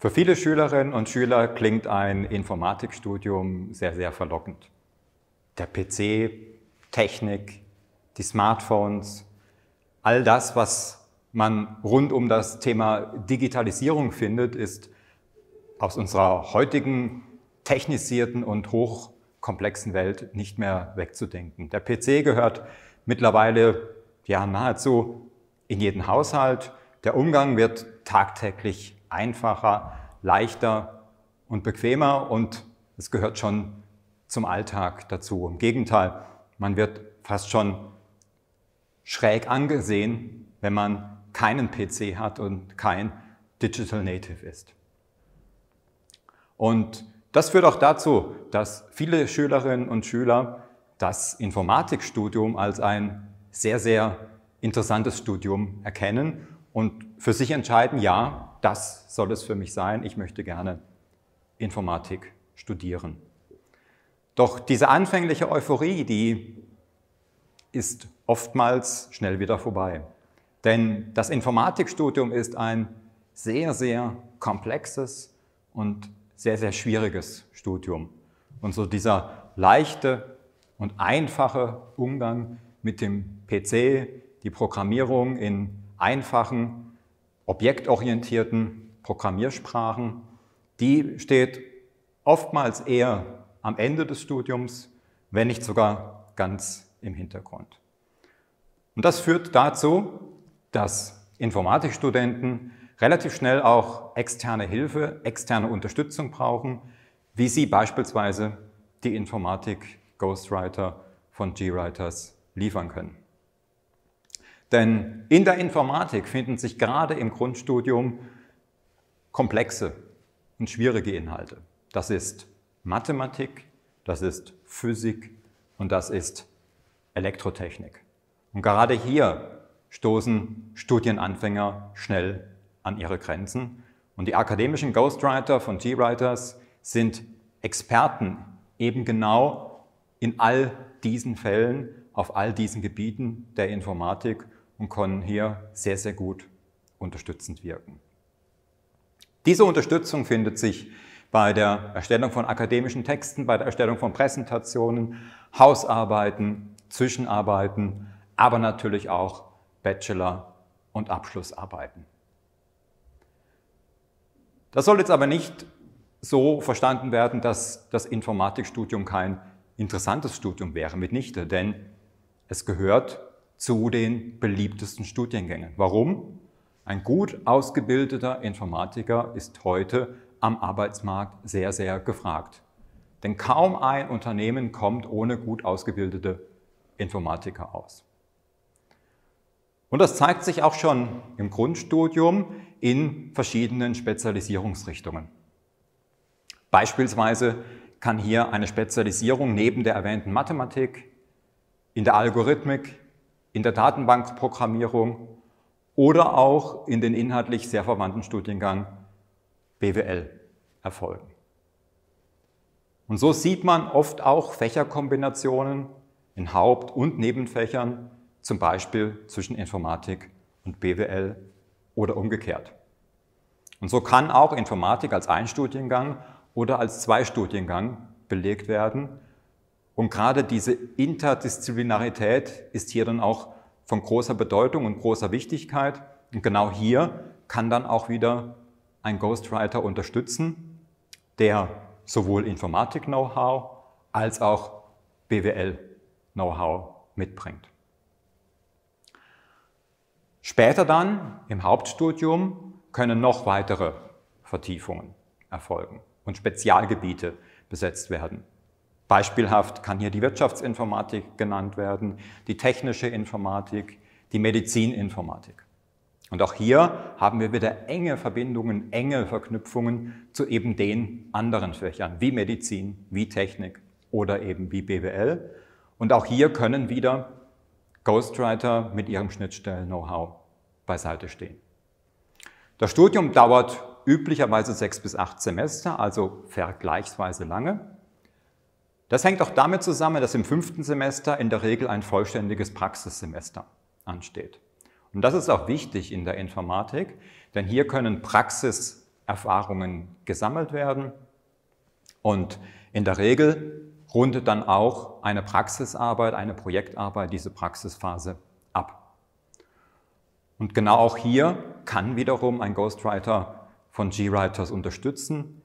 Für viele Schülerinnen und Schüler klingt ein Informatikstudium sehr, sehr verlockend. Der PC, Technik, die Smartphones, all das, was man rund um das Thema Digitalisierung findet, ist aus unserer heutigen technisierten und hochkomplexen Welt nicht mehr wegzudenken. Der PC gehört mittlerweile ja nahezu in jeden Haushalt. Der Umgang wird tagtäglich einfacher, leichter und bequemer und es gehört schon zum Alltag dazu. Im Gegenteil, man wird fast schon schräg angesehen, wenn man keinen PC hat und kein Digital Native ist. Und das führt auch dazu, dass viele Schülerinnen und Schüler das Informatikstudium als ein sehr, sehr interessantes Studium erkennen und für sich entscheiden, ja, das soll es für mich sein, ich möchte gerne Informatik studieren. Doch diese anfängliche Euphorie, die ist oftmals schnell wieder vorbei. Denn das Informatikstudium ist ein sehr, sehr komplexes und sehr, sehr schwieriges Studium. Und so dieser leichte und einfache Umgang mit dem PC, die Programmierung in einfachen objektorientierten Programmiersprachen, die steht oftmals eher am Ende des Studiums, wenn nicht sogar ganz im Hintergrund. Und das führt dazu, dass Informatikstudenten relativ schnell auch externe Hilfe, externe Unterstützung brauchen, wie sie beispielsweise die Informatik Ghostwriter von GWriters liefern können. Denn in der Informatik finden sich gerade im Grundstudium komplexe und schwierige Inhalte. Das ist Mathematik, das ist Physik und das ist Elektrotechnik. Und gerade hier stoßen Studienanfänger schnell an ihre Grenzen. Und die akademischen Ghostwriter von G-Writers sind Experten eben genau in all diesen Fällen, auf all diesen Gebieten der Informatik und können hier sehr, sehr gut unterstützend wirken. Diese Unterstützung findet sich bei der Erstellung von akademischen Texten, bei der Erstellung von Präsentationen, Hausarbeiten, Zwischenarbeiten, aber natürlich auch Bachelor- und Abschlussarbeiten. Das soll jetzt aber nicht so verstanden werden, dass das Informatikstudium kein interessantes Studium wäre, mitnichte, denn es gehört zu den beliebtesten Studiengängen. Warum? Ein gut ausgebildeter Informatiker ist heute am Arbeitsmarkt sehr, sehr gefragt. Denn kaum ein Unternehmen kommt ohne gut ausgebildete Informatiker aus. Und das zeigt sich auch schon im Grundstudium in verschiedenen Spezialisierungsrichtungen. Beispielsweise kann hier eine Spezialisierung neben der erwähnten Mathematik in der Algorithmik, in der Datenbankprogrammierung oder auch in den inhaltlich sehr verwandten Studiengang BWL erfolgen. Und so sieht man oft auch Fächerkombinationen in Haupt- und Nebenfächern, zum Beispiel zwischen Informatik und BWL oder umgekehrt. Und so kann auch Informatik als ein Studiengang oder als zwei Studiengang belegt werden, und gerade diese Interdisziplinarität ist hier dann auch von großer Bedeutung und großer Wichtigkeit. Und genau hier kann dann auch wieder ein Ghostwriter unterstützen, der sowohl Informatik-Know-how als auch BWL-Know-how mitbringt. Später dann im Hauptstudium können noch weitere Vertiefungen erfolgen und Spezialgebiete besetzt werden. Beispielhaft kann hier die Wirtschaftsinformatik genannt werden, die technische Informatik, die Medizininformatik. Und auch hier haben wir wieder enge Verbindungen, enge Verknüpfungen zu eben den anderen Fächern, wie Medizin, wie Technik oder eben wie BWL. Und auch hier können wieder Ghostwriter mit ihrem Schnittstellen-Know-how beiseite stehen. Das Studium dauert üblicherweise sechs bis acht Semester, also vergleichsweise lange. Das hängt auch damit zusammen, dass im fünften Semester in der Regel ein vollständiges Praxissemester ansteht. Und das ist auch wichtig in der Informatik, denn hier können Praxiserfahrungen gesammelt werden und in der Regel rundet dann auch eine Praxisarbeit, eine Projektarbeit diese Praxisphase ab. Und genau auch hier kann wiederum ein Ghostwriter von GWriters unterstützen,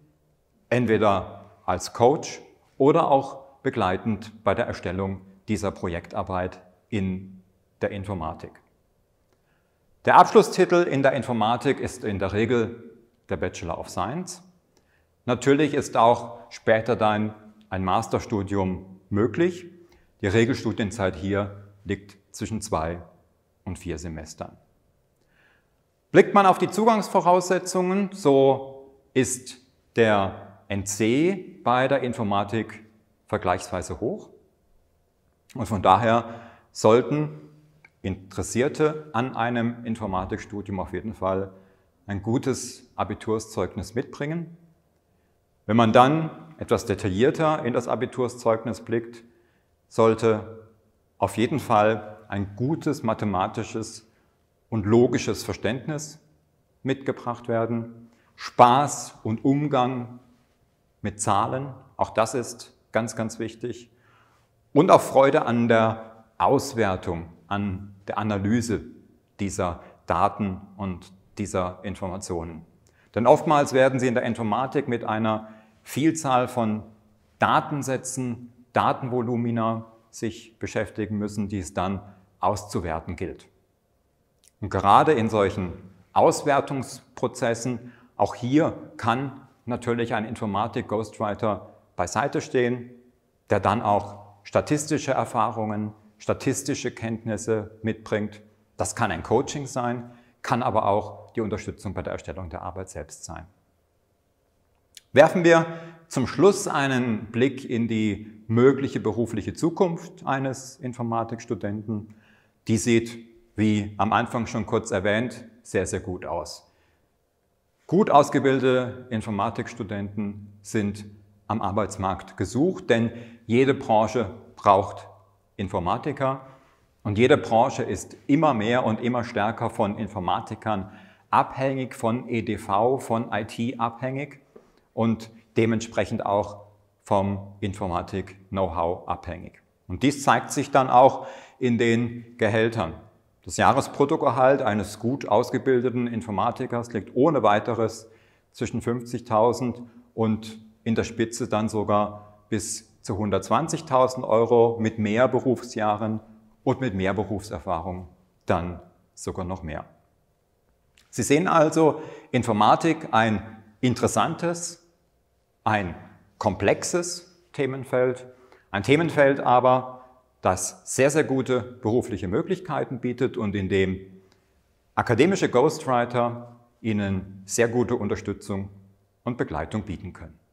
entweder als Coach oder auch begleitend bei der Erstellung dieser Projektarbeit in der Informatik. Der Abschlusstitel in der Informatik ist in der Regel der Bachelor of Science. Natürlich ist auch später dann ein Masterstudium möglich. Die Regelstudienzeit hier liegt zwischen zwei und vier Semestern. Blickt man auf die Zugangsvoraussetzungen, so ist der NC bei der Informatik vergleichsweise hoch. Und von daher sollten Interessierte an einem Informatikstudium auf jeden Fall ein gutes Abiturszeugnis mitbringen. Wenn man dann etwas detaillierter in das Abiturszeugnis blickt, sollte auf jeden Fall ein gutes mathematisches und logisches Verständnis mitgebracht werden, Spaß und Umgang mit Zahlen. Auch das ist ganz, ganz wichtig. Und auch Freude an der Auswertung, an der Analyse dieser Daten und dieser Informationen. Denn oftmals werden sie in der Informatik mit einer Vielzahl von Datensätzen, Datenvolumina sich beschäftigen müssen, die es dann auszuwerten gilt. Und gerade in solchen Auswertungsprozessen, auch hier kann natürlich ein Informatik-Ghostwriter beiseite stehen, der dann auch statistische Erfahrungen, statistische Kenntnisse mitbringt. Das kann ein Coaching sein, kann aber auch die Unterstützung bei der Erstellung der Arbeit selbst sein. Werfen wir zum Schluss einen Blick in die mögliche berufliche Zukunft eines Informatikstudenten. Die sieht, wie am Anfang schon kurz erwähnt, sehr, sehr gut aus. Gut ausgebildete Informatikstudenten sind am Arbeitsmarkt gesucht, denn jede Branche braucht Informatiker und jede Branche ist immer mehr und immer stärker von Informatikern abhängig, von EDV, von IT abhängig und dementsprechend auch vom Informatik-Know-how abhängig. Und dies zeigt sich dann auch in den Gehältern. Das Jahresbruttogehalt eines gut ausgebildeten Informatikers liegt ohne weiteres zwischen 50.000 und in der Spitze dann sogar bis zu 120.000 Euro mit mehr Berufsjahren und mit mehr Berufserfahrung dann sogar noch mehr. Sie sehen also Informatik ein interessantes, ein komplexes Themenfeld, ein Themenfeld aber, das sehr, sehr gute berufliche Möglichkeiten bietet und in dem akademische Ghostwriter Ihnen sehr gute Unterstützung und Begleitung bieten können.